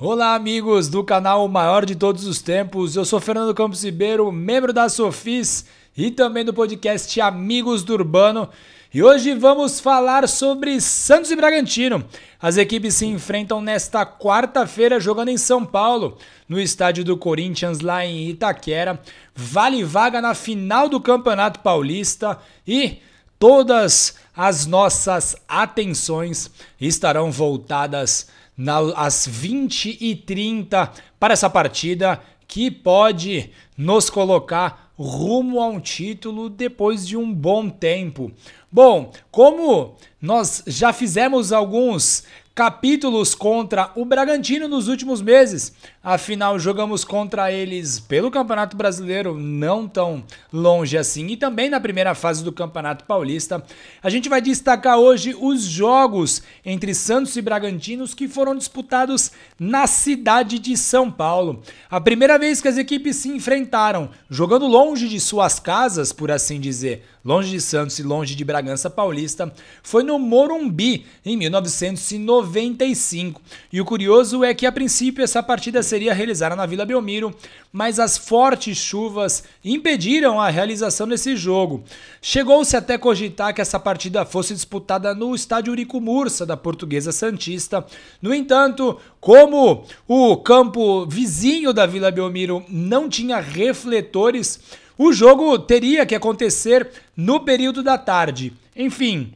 Olá, amigos do canal Maior de Todos os Tempos. Eu sou Fernando Campos Ribeiro, membro da Sofis e também do podcast Amigos do Urbano. E hoje vamos falar sobre Santos e Bragantino. As equipes se enfrentam nesta quarta-feira jogando em São Paulo, no estádio do Corinthians lá em Itaquera. Vale vaga na final do Campeonato Paulista e todas as nossas atenções estarão voltadas na, às 20h30 para essa partida que pode nos colocar rumo a um título depois de um bom tempo. Bom, como nós já fizemos alguns capítulos contra o Bragantino nos últimos meses. Afinal, jogamos contra eles pelo Campeonato Brasileiro, não tão longe assim, e também na primeira fase do Campeonato Paulista. A gente vai destacar hoje os jogos entre Santos e Bragantinos que foram disputados na cidade de São Paulo. A primeira vez que as equipes se enfrentaram, jogando longe de suas casas, por assim dizer, longe de Santos e longe de Bragança Paulista, foi no Morumbi, em 1995. E o curioso é que, a princípio, essa partida seria realizada na Vila Belmiro, mas as fortes chuvas impediram a realização desse jogo. Chegou-se até cogitar que essa partida fosse disputada no estádio Urico Mursa, da Portuguesa Santista. No entanto, como o campo vizinho da Vila Belmiro não tinha refletores, o jogo teria que acontecer no período da tarde. Enfim,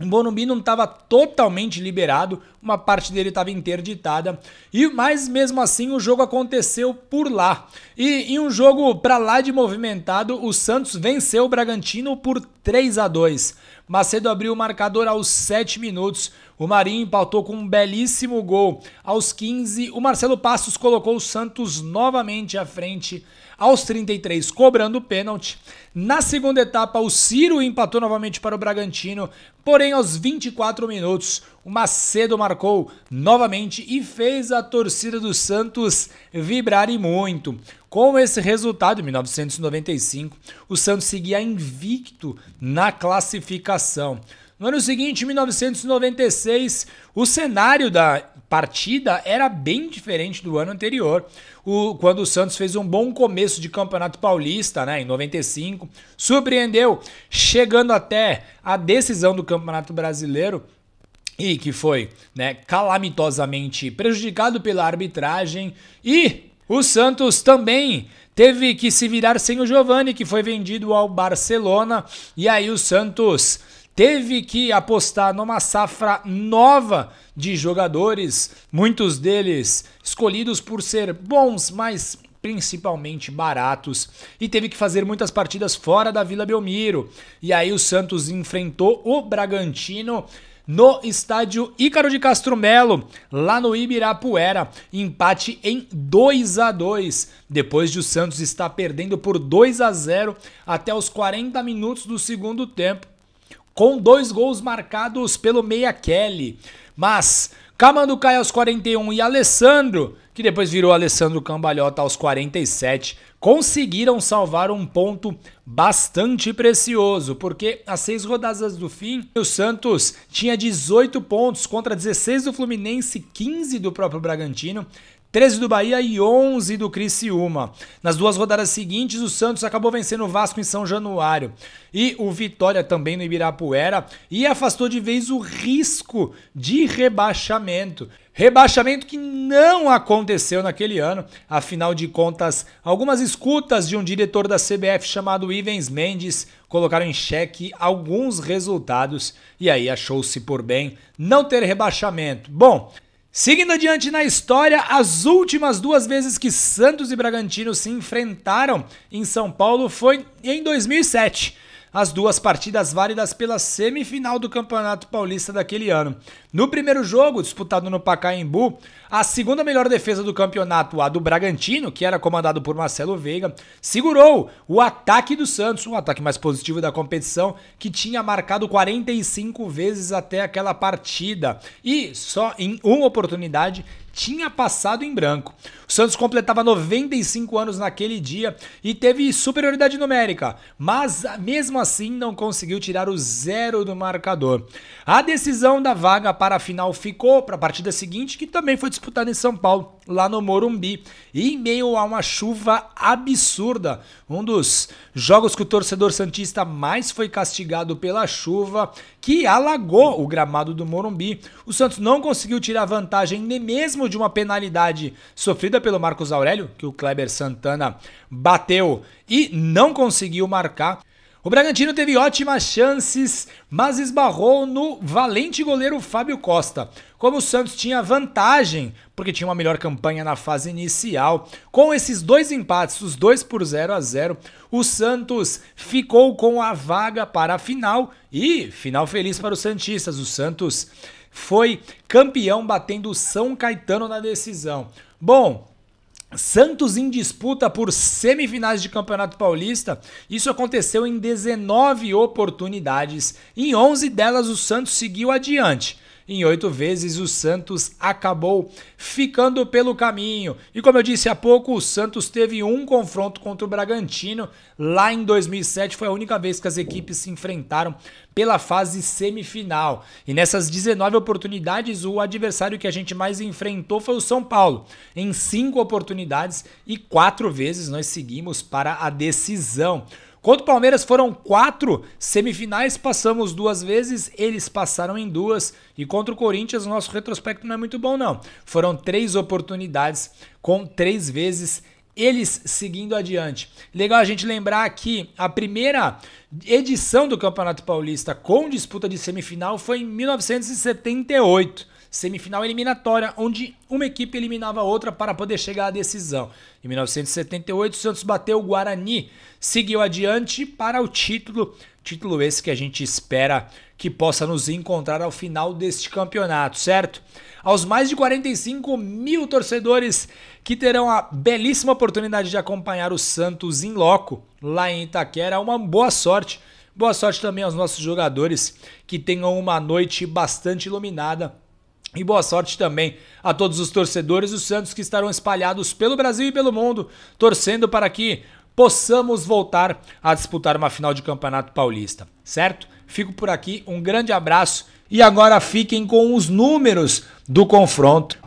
o Bonumbi não estava totalmente liberado, uma parte dele estava interditada, e mas mesmo assim o jogo aconteceu por lá. E em um jogo para lá de movimentado, o Santos venceu o Bragantino por 3 a 2. Macedo abriu o marcador aos 7 minutos o Marinho empatou com um belíssimo gol. Aos 15, o Marcelo Passos colocou o Santos novamente à frente aos 33, cobrando o pênalti. Na segunda etapa, o Ciro empatou novamente para o Bragantino, porém aos 24 minutos, o Macedo marcou novamente e fez a torcida do Santos vibrar e muito. Com esse resultado, em 1995, o Santos seguia invicto na classificação. No ano seguinte, 1996, o cenário da partida era bem diferente do ano anterior, o, quando o Santos fez um bom começo de Campeonato Paulista, né, em 95, surpreendeu, chegando até a decisão do Campeonato Brasileiro e que foi, né, calamitosamente prejudicado pela arbitragem e o Santos também teve que se virar sem o Giovani, que foi vendido ao Barcelona, e aí o Santos teve que apostar numa safra nova de jogadores, muitos deles escolhidos por ser bons, mas principalmente baratos, e teve que fazer muitas partidas fora da Vila Belmiro. E aí o Santos enfrentou o Bragantino no estádio Ícaro de Castro Melo, lá no Ibirapuera. Empate em 2 a 2 depois de o Santos estar perdendo por 2 a 0 até os 40 minutos do segundo tempo com dois gols marcados pelo Meia Kelly. Mas Camanducai aos 41 e Alessandro, que depois virou Alessandro Cambalhota aos 47, conseguiram salvar um ponto bastante precioso, porque às seis rodadas do fim, o Santos tinha 18 pontos contra 16 do Fluminense, 15 do próprio Bragantino, 13 do Bahia e 11 do Criciúma. Nas duas rodadas seguintes, o Santos acabou vencendo o Vasco em São Januário e o Vitória também no Ibirapuera e afastou de vez o risco de rebaixamento. Rebaixamento que não aconteceu naquele ano, afinal de contas, algumas escutas de um diretor da CBF chamado Ivens Mendes colocaram em xeque alguns resultados e aí achou-se por bem não ter rebaixamento. Bom, Seguindo adiante na história, as últimas duas vezes que Santos e Bragantino se enfrentaram em São Paulo foi em 2007 as duas partidas válidas pela semifinal do Campeonato Paulista daquele ano. No primeiro jogo, disputado no Pacaembu, a segunda melhor defesa do campeonato, a do Bragantino, que era comandado por Marcelo Veiga, segurou o ataque do Santos, um ataque mais positivo da competição, que tinha marcado 45 vezes até aquela partida. E só em uma oportunidade tinha passado em branco. O Santos completava 95 anos naquele dia e teve superioridade numérica, mas mesmo assim não conseguiu tirar o zero do marcador. A decisão da vaga para a final ficou para a partida seguinte, que também foi disputada em São Paulo, lá no Morumbi, e em meio a uma chuva absurda, um dos jogos que o torcedor santista mais foi castigado pela chuva, que alagou o gramado do Morumbi. O Santos não conseguiu tirar vantagem nem mesmo de uma penalidade sofrida pelo Marcos Aurélio, que o Kleber Santana bateu e não conseguiu marcar. O Bragantino teve ótimas chances, mas esbarrou no valente goleiro Fábio Costa. Como o Santos tinha vantagem, porque tinha uma melhor campanha na fase inicial, com esses dois empates, os dois por 0 a 0, o Santos ficou com a vaga para a final e final feliz para os santistas. O Santos foi campeão batendo o São Caetano na decisão. Bom, Santos em disputa por semifinais de Campeonato Paulista. Isso aconteceu em 19 oportunidades. Em 11 delas, o Santos seguiu adiante. Em oito vezes, o Santos acabou ficando pelo caminho. E como eu disse há pouco, o Santos teve um confronto contra o Bragantino lá em 2007. Foi a única vez que as equipes se enfrentaram pela fase semifinal. E nessas 19 oportunidades, o adversário que a gente mais enfrentou foi o São Paulo. Em cinco oportunidades e quatro vezes nós seguimos para a decisão. Contra o Palmeiras foram quatro semifinais, passamos duas vezes, eles passaram em duas. E contra o Corinthians, o nosso retrospecto não é muito bom, não. Foram três oportunidades com três vezes eles seguindo adiante. Legal a gente lembrar que a primeira edição do Campeonato Paulista com disputa de semifinal foi em 1978 semifinal eliminatória, onde uma equipe eliminava a outra para poder chegar à decisão. Em 1978, o Santos bateu o Guarani, seguiu adiante para o título, título esse que a gente espera que possa nos encontrar ao final deste campeonato, certo? Aos mais de 45 mil torcedores que terão a belíssima oportunidade de acompanhar o Santos em loco lá em Itaquera, uma boa sorte. Boa sorte também aos nossos jogadores que tenham uma noite bastante iluminada e boa sorte também a todos os torcedores do Santos que estarão espalhados pelo Brasil e pelo mundo, torcendo para que possamos voltar a disputar uma final de Campeonato Paulista, certo? Fico por aqui, um grande abraço e agora fiquem com os números do confronto